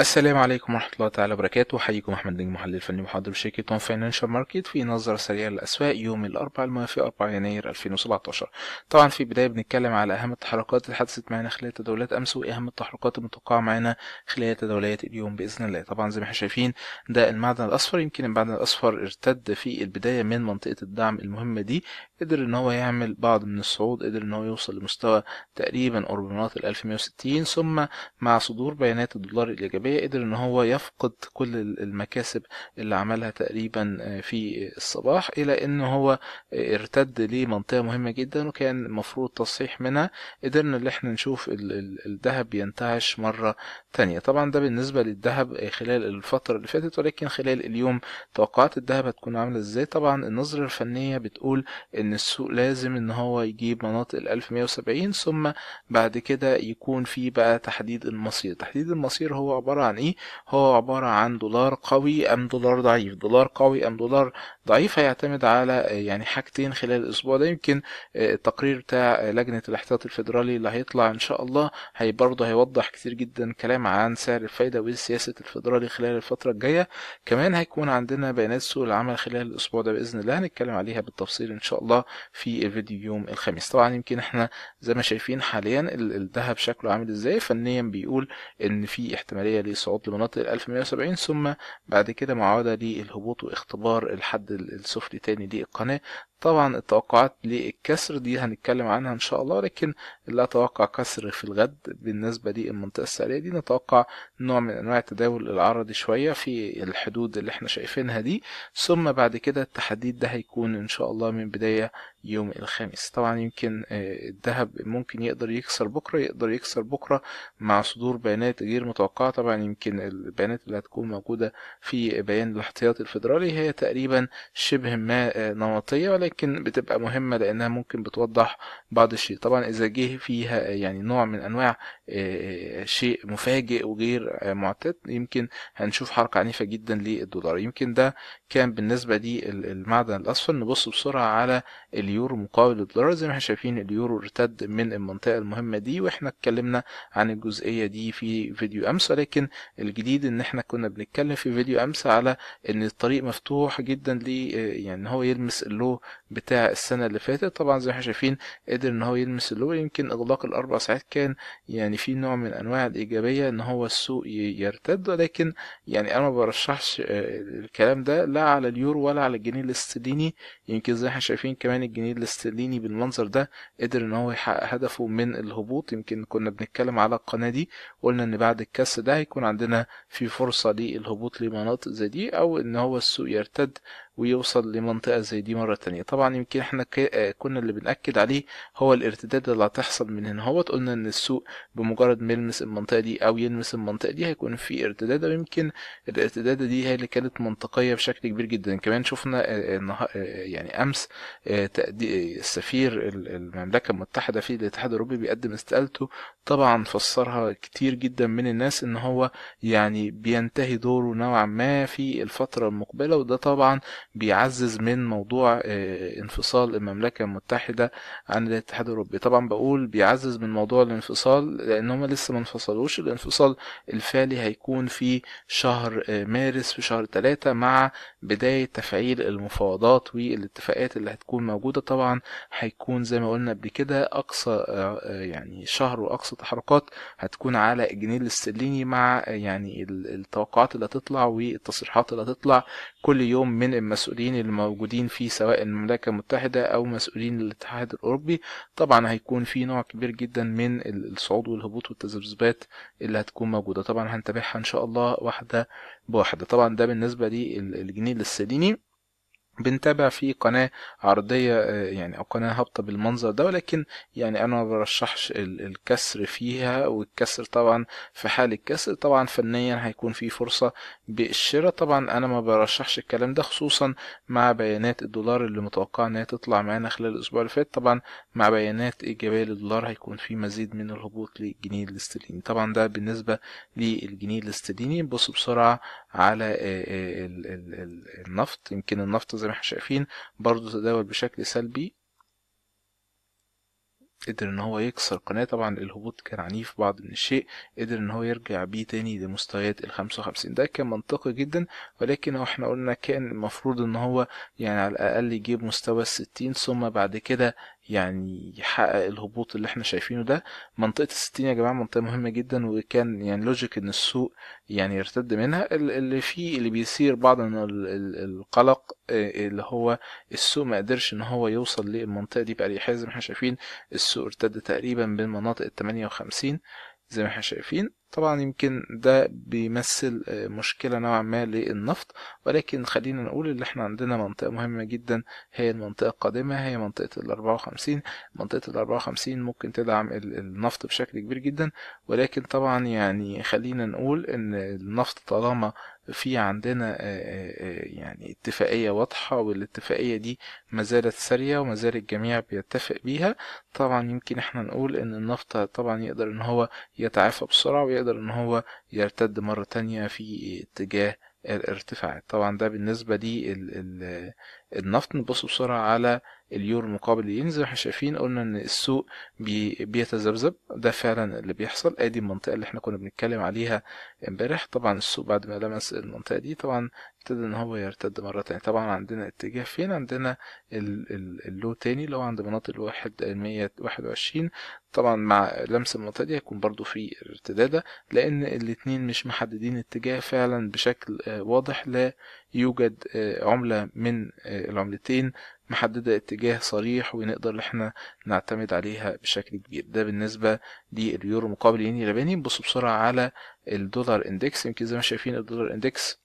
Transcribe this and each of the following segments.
السلام عليكم ورحمة الله تعالى وبركاته حيكم أحمد نجم محلل الفني محاضر شركة تون فاينانشال ماركت في نظرة سريعة للأسواق يوم الأربعاء الموافق 4 يناير 2017 طبعا في البداية بنتكلم على أهم التحركات اللي حدثت معانا خلال تداولات أمس وأهم التحركات المتوقعة معانا خلال تداولات اليوم بإذن الله طبعا زي ما احنا شايفين ده المعدن الأصفر يمكن المعدن الأصفر ارتد في البداية من منطقة الدعم المهمة دي قدر إن هو يعمل بعض من الصعود قدر إن هو يوصل لمستوى تقريبا قرب مناطق 1160 ثم مع صدور بيانات الدولار الإيجابية الإيجابية قدر إن هو يفقد كل المكاسب اللي عملها تقريبا آه، في الصباح إلى إن هو آه، ارتد لمنطقة مهمة جدا وكان المفروض تصحيح منها قدرنا إن إحنا نشوف الذهب ينتعش مرة تانية طبعا ده بالنسبة للذهب آه، خلال الفترة اللي فاتت ولكن خلال اليوم توقعات الذهب هتكون عاملة إزاي طبعا النظرة الفنية بتقول إن السوق لازم إن هو يجيب مناطق ال 1170 ثم بعد كده يكون في بقى تحديد المصير تحديد المصير هو عبارة عبارة عن ايه هو عبارة عن دولار قوي ام دولار ضعيف دولار قوي ام دولار ضعيف هيعتمد على يعني حاجتين خلال الاسبوع ده يمكن آه، التقرير بتاع لجنة الاحتياط الفيدرالي اللي هيطلع ان شاء الله هي برضه هيوضح كتير جدا كلام عن سعر الفايدة وسياسة الفيدرالي خلال الفترة الجاية كمان هيكون عندنا بيانات سوق العمل خلال الاسبوع ده باذن الله هنتكلم عليها بالتفصيل ان شاء الله في الفيديو يوم الخميس طبعا يمكن احنا زي ما شايفين حاليا الذهب شكله عامل ازاي فنيا بيقول ان في احتماليه للصعود لمناطق ال 1170 ثم بعد كده معاودة للهبوط واختبار الحد السفلي تاني للقناة طبعا التوقعات للكسر دي هنتكلم عنها ان شاء الله لكن لا اتوقع كسر في الغد بالنسبه للمنطقه السعريه دي نتوقع نوع من انواع التداول العرضي شويه في الحدود اللي احنا شايفينها دي ثم بعد كده التحديد ده هيكون ان شاء الله من بدايه يوم الخامس طبعا يمكن آه، الذهب ممكن يقدر يكسر بكرة يقدر يكسر بكرة مع صدور بيانات غير متوقعة طبعا يمكن البيانات اللي هتكون موجودة في بيان الاحتياطي الفيدرالي هي تقريبا شبه ما آه، نمطية ولكن بتبقى مهمة لأنها ممكن بتوضح بعض الشيء طبعا إذا جه فيها آه، يعني نوع من أنواع شيء مفاجئ وغير معتاد يمكن هنشوف حركة عنيفة جدا للدولار يمكن ده كان بالنسبة دي المعدن الأصفر نبص بسرعة على اليورو مقابل الدولار زي ما احنا شايفين اليورو ارتد من المنطقة المهمة دي واحنا اتكلمنا عن الجزئية دي في فيديو أمس ولكن الجديد ان احنا كنا بنتكلم في فيديو أمس على ان الطريق مفتوح جدا ل آه، يعني ان هو يلمس اللو بتاع السنة اللي فاتت طبعا زي ما احنا شايفين قدر ان هو يلمس اللو يمكن إغلاق الأربع ساعات كان يعني في نوع من أنواع الإيجابية ان هو السوق يرتد ولكن يعني أنا ما برشحش آه، الكلام ده لا لا على اليورو ولا على الجنيه الاسترليني يمكن زي احنا شايفين كمان الجنيه الاسترليني بالمنظر ده قدر ان هو يحقق هدفه من الهبوط يمكن كنا بنتكلم على القناه دي قلنا ان بعد الكاس ده هيكون عندنا في فرصه للهبوط لمناطق زي دي او ان هو السوق يرتد ويوصل لمنطقة زي دي مرة تانية طبعا يمكن احنا آه، كنا اللي بنأكد عليه هو الارتداد اللي هتحصل من هنا هو قلنا ان السوق بمجرد ما يلمس المنطقة دي او يلمس المنطقة دي هيكون في ارتداد ويمكن الارتداد دي هي اللي كانت منطقية بشكل كبير جدا كمان شفنا آه، آه، يعني امس السفير المملكة المتحدة في الاتحاد الاوروبي بيقدم استقالته طبعا فسرها كتير جدا من الناس ان هو يعني بينتهي دوره نوعا ما في الفترة المقبلة وده طبعا بيعزز من موضوع آه، انفصال المملكة المتحدة عن الاتحاد الأوروبي طبعا بقول بيعزز من موضوع الانفصال لأن هما لسه ما انفصلوش الانفصال الفعلي هيكون في شهر آه، مارس في شهر ثلاثة مع بداية تفعيل المفاوضات والاتفاقات اللي هتكون موجودة طبعا هيكون زي ما قلنا قبل كده أقصى آه، يعني شهر وأقصى تحركات هتكون على الجنيه الاسترليني مع يعني التوقعات اللي هتطلع والتصريحات اللي هتطلع كل يوم من المسؤولين المسؤولين الموجودين في سواء المملكة المتحدة أو مسؤولين الاتحاد الأوروبي طبعا هيكون في نوع كبير جدا من الصعود والهبوط والتذبذبات اللي هتكون موجودة طبعا هنتابعها إن شاء الله واحدة بواحدة طبعا ده بالنسبة للجنيه الاسترليني بنتابع في قناة عرضية آه، يعني أو قناة هابطة بالمنظر ده ولكن يعني أنا برشحش الكسر فيها والكسر طبعا في حال الكسر طبعا فنيا هيكون في فرصة بالشراء طبعا أنا ما برشحش الكلام ده خصوصا مع بيانات الدولار اللي متوقع إنها تطلع معانا خلال الأسبوع اللي فات طبعا مع بيانات إيجابية للدولار هيكون في مزيد من الهبوط للجنيه الاسترليني طبعا ده بالنسبة للجنيه الاسترليني بص بسرعة على آه، آه، النفط يمكن النفط زي ما احنا شايفين برضو تداول بشكل سلبي قدر ان هو يكسر قناة طبعا الهبوط كان عنيف بعض من الشيء قدر ان هو يرجع بيه تاني لمستويات الخمسة وخمسين ده كان منطقي جدا ولكن احنا قلنا كان المفروض ان هو يعني على الاقل يجيب مستوى الستين ثم بعد كده يعني يحقق الهبوط اللي احنا شايفينه ده منطقة الستين يا جماعة منطقة مهمة جدا وكان يعني لوجيك ان السوق يعني يرتد منها اللي فيه اللي بيثير بعض من القلق آه، اللي هو السوق ما قدرش ان هو يوصل للمنطقة دي بأريحية زي ما احنا شايفين السوق ارتد تقريبا بين مناطق التمانية وخمسين زي ما احنا شايفين طبعا يمكن ده بيمثل آه، مشكلة نوعا ما للنفط ولكن خلينا نقول ان احنا عندنا منطقة مهمة جدا هي المنطقة القادمة هي منطقة ال 54 منطقة ال 54 ممكن تدعم النفط بشكل كبير جدا ولكن طبعا يعني خلينا نقول ان النفط طالما في عندنا آه، آه، يعني اتفاقية واضحة والاتفاقية دي ما زالت سارية وما زال الجميع بيتفق بيها طبعا يمكن احنا نقول ان النفط طبعا يقدر ان هو يتعافى بسرعة ويقدر يقدر ان هو يرتد مرة تانية في اتجاه الارتفاعات طبعا ده بالنسبة دي الـ الـ النفط نبص بسرعة على اليورو المقابل ينزل احنا شايفين قلنا ان السوق بي بيتذبذب ده فعلا اللي بيحصل ادي المنطقة اللي احنا كنا بنتكلم عليها امبارح طبعا السوق بعد ما لمس المنطقة دي طبعا ابتدى ان هو يرتد مرة تانية طبعا عندنا اتجاه فين عندنا اللو تاني اللي هو عند مناطق الواحد مية واحد وعشرين طبعا مع لمس المنطقة دي هيكون برضو في ارتدادة لأن الاتنين مش محددين اتجاه فعلا بشكل آه، واضح لا يوجد آه، عملة من آه، العملتين محددة اتجاه صريح ونقدر احنا نعتمد عليها بشكل كبير ده بالنسبة لليورو مقابل الين الياباني نبص بسرعة على الدولار اندكس يمكن زي ما شايفين الدولار اندكس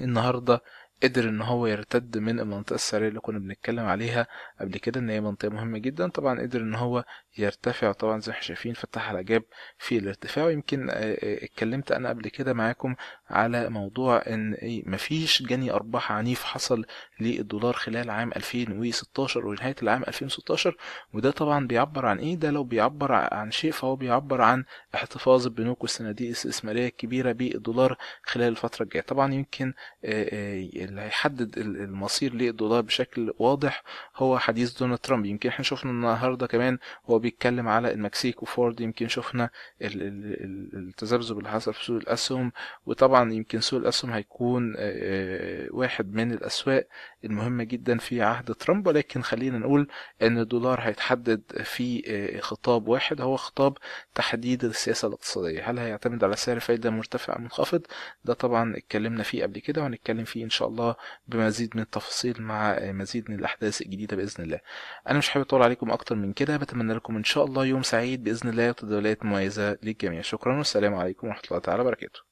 النهارده قدر ان هو يرتد من المنطقة السعرية اللي كنا بنتكلم عليها قبل كده ان هي منطقة مهمة جدا طبعا قدر ان هو يرتفع طبعا زي ما احنا شايفين فتح على جاب في الارتفاع ويمكن آه، آه، اتكلمت انا قبل كده معاكم على موضوع ان إيه، مفيش جني ارباح عنيف حصل للدولار خلال عام 2016 ونهاية العام 2016 وده طبعا بيعبر عن ايه ده لو بيعبر عن شيء فهو بيعبر عن احتفاظ البنوك والصناديق الاستثمارية الكبيرة بالدولار خلال الفترة الجاية طبعا يمكن آه، اللي هيحدد المصير للدولار بشكل واضح هو حديث دونالد ترامب يمكن احنا شفنا النهارده كمان هو بيتكلم على المكسيك وفورد يمكن شفنا التذبذب اللي حصل في سوق الاسهم وطبعا يمكن سوق الاسهم هيكون آه، آه، واحد من الاسواق المهمة جدا في عهد ترامب ولكن خلينا نقول ان الدولار هيتحدد في آه، خطاب واحد هو خطاب تحديد السياسة الاقتصادية هل هيعتمد على سعر فايدة مرتفع أم منخفض ده طبعا اتكلمنا فيه قبل كده وهنتكلم فيه ان شاء الله بمزيد من التفاصيل مع آه، مزيد من الاحداث الجديدة باذن الله انا مش حابب اطول عليكم اكتر من كده بتمنى لكم ان شاء الله يوم سعيد باذن الله وتداولات مميزة للجميع شكرا والسلام عليكم ورحمة الله تعالى وبركاته